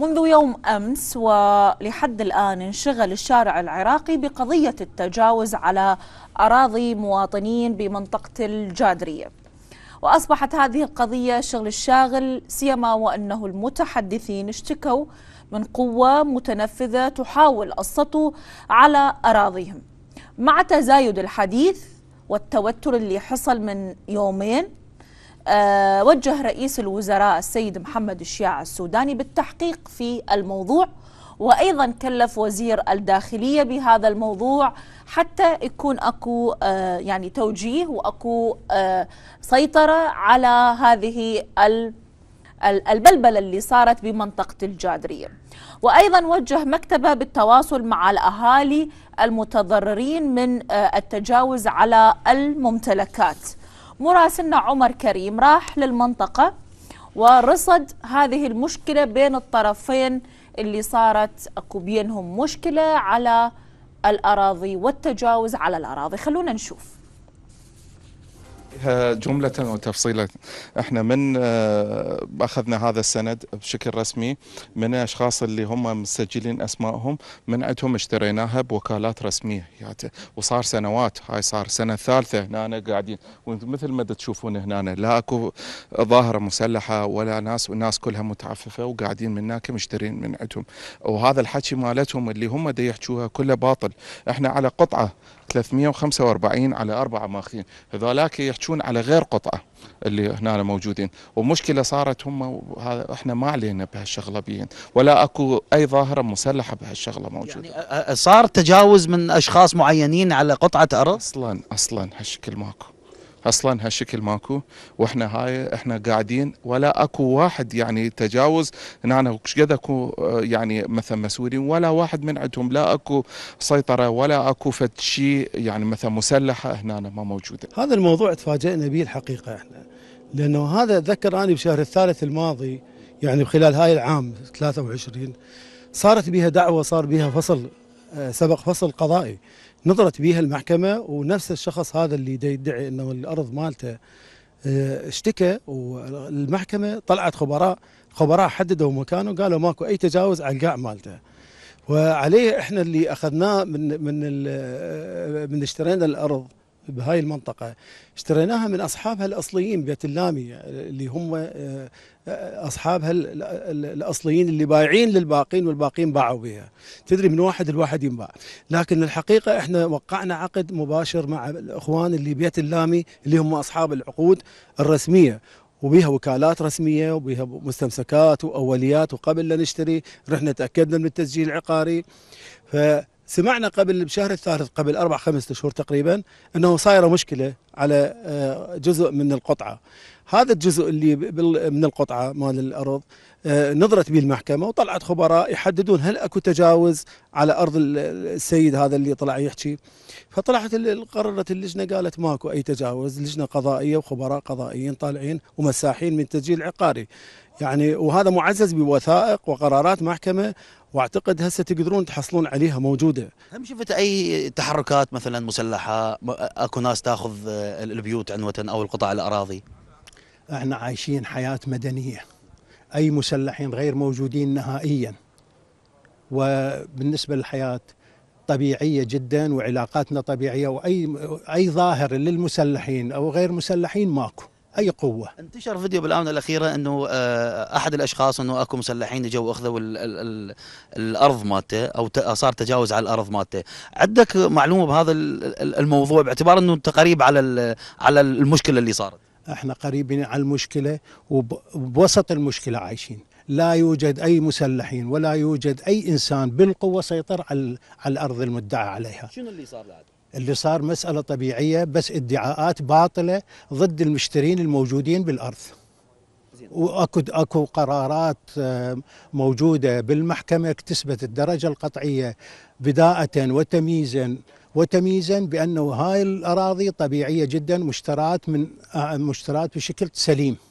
منذ يوم امس ولحد الان انشغل الشارع العراقي بقضيه التجاوز على اراضي مواطنين بمنطقه الجادريه. واصبحت هذه القضيه شغل الشاغل سيما وانه المتحدثين اشتكوا من قوه متنفذه تحاول السطو على اراضيهم. مع تزايد الحديث والتوتر اللي حصل من يومين آه، وجه رئيس الوزراء السيد محمد الشياع السوداني بالتحقيق في الموضوع وايضا كلف وزير الداخليه بهذا الموضوع حتى يكون اكو آه، يعني توجيه واكو آه، سيطره على هذه البلبله اللي صارت بمنطقه الجادريه. وايضا وجه مكتبه بالتواصل مع الاهالي المتضررين من التجاوز على الممتلكات. مراسلنا عمر كريم راح للمنطقة ورصد هذه المشكلة بين الطرفين اللي صارت أكو بينهم مشكلة على الأراضي والتجاوز على الأراضي خلونا نشوف جملة وتفصيلا احنا من آه، اخذنا هذا السند بشكل رسمي من الاشخاص اللي هم مسجلين اسمائهم من عندهم اشتريناها بوكالات رسمية يعني وصار سنوات هاي صار سنة ثالثة هنا أنا قاعدين ومثل ما تشوفون هنا لا اكو ظاهرة مسلحة ولا ناس والناس كلها متعففة وقاعدين من هناك مشترين من عندهم وهذا الحكي مالتهم اللي هم دا يحكوها كله باطل احنا على قطعة 345 على أربعة ماخين هذولاك يحجون على غير قطعة اللي هنا موجودين ومشكلة صارت هم هذا احنا ما علينا بهالشغلة بين ولا اكو اي ظاهرة مسلحة بهالشغلة موجودة يعني صار تجاوز من اشخاص معينين على قطعة ارض اصلا اصلا هالشكل ماكو اصلا هالشكل ماكو واحنا هاي احنا قاعدين ولا اكو واحد يعني تجاوز ان انا قد اكو آه، يعني مثلا مسؤولين ولا واحد من عندهم لا اكو سيطره ولا اكو فد شيء يعني مثلا مسلحه هنا ما موجوده. هذا الموضوع تفاجئنا به الحقيقه احنا لانه هذا اتذكر اني بشهر الثالث الماضي يعني خلال هاي العام 23 صارت بها دعوه صار بها فصل سبق فصل قضائي نظرت بها المحكمة ونفس الشخص هذا اللي يدعي أنه الأرض مالته آه، اشتكى والمحكمة طلعت خبراء خبراء حددوا مكانه قالوا ماكو أي تجاوز على القاع مالته وعليه احنا اللي اخذناه من من آه، من اشترينا الارض بهاي المنطقه اشتريناها من اصحابها الاصليين بيت اللامي اللي هم آه، آه، اصحابها الاصليين اللي بايعين للباقين والباقين باعوا بها تدري من واحد الواحد ينباع لكن الحقيقه احنا وقعنا عقد مباشر مع الاخوان اللي بيت اللامي اللي هم اصحاب العقود الرسميه وبيها وكالات رسميه وبيها مستمسكات واوليات وقبل لا نشتري رحنا تاكدنا من التسجيل العقاري ف سمعنا قبل بشهر الثالث قبل اربع خمسة اشهر تقريبا انه صايره مشكله على آه، جزء من القطعه هذا الجزء اللي من القطعه مال الارض آه، نظرت به المحكمه وطلعت خبراء يحددون هل اكو تجاوز على ارض السيد هذا اللي طلع يحكي فطلعت قررت اللجنه قالت ماكو اي تجاوز لجنه قضائيه وخبراء قضائيين طالعين ومساحين من تسجيل عقاري يعني وهذا معزز بوثائق وقرارات محكمه واعتقد هسه تقدرون تحصلون عليها موجوده. هم شفت اي تحركات مثلا مسلحه اكو ناس تاخذ آه، البيوت عنوة أو القطع الأراضي احنا عايشين حياة مدنية أي مسلحين غير موجودين نهائيا وبالنسبة للحياة طبيعية جدا وعلاقاتنا طبيعية وأي أي ظاهر للمسلحين أو غير مسلحين ماكو اي قوه انتشر فيديو بالاونه الاخيره انه آه، احد الاشخاص انه اكو مسلحين جو اخذوا الـ الـ الارض مالته او صار تجاوز على الارض مالته عندك معلومه بهذا الموضوع باعتبار انه انت قريب على على المشكله اللي صارت احنا قريبين على المشكله وبوسط المشكله عايشين لا يوجد اي مسلحين ولا يوجد اي انسان بالقوه سيطر على على الارض المدعى عليها شنو اللي صار لعدم اللي صار مسألة طبيعية بس ادعاءات باطلة ضد المشترين الموجودين بالأرض واكو اكو قرارات آه، موجوده بالمحكمه اكتسبت الدرجه القطعيه بداءة وتمييزا وتمييزا بانه هاي الاراضي طبيعيه جدا مشترات من آه، مشترات بشكل سليم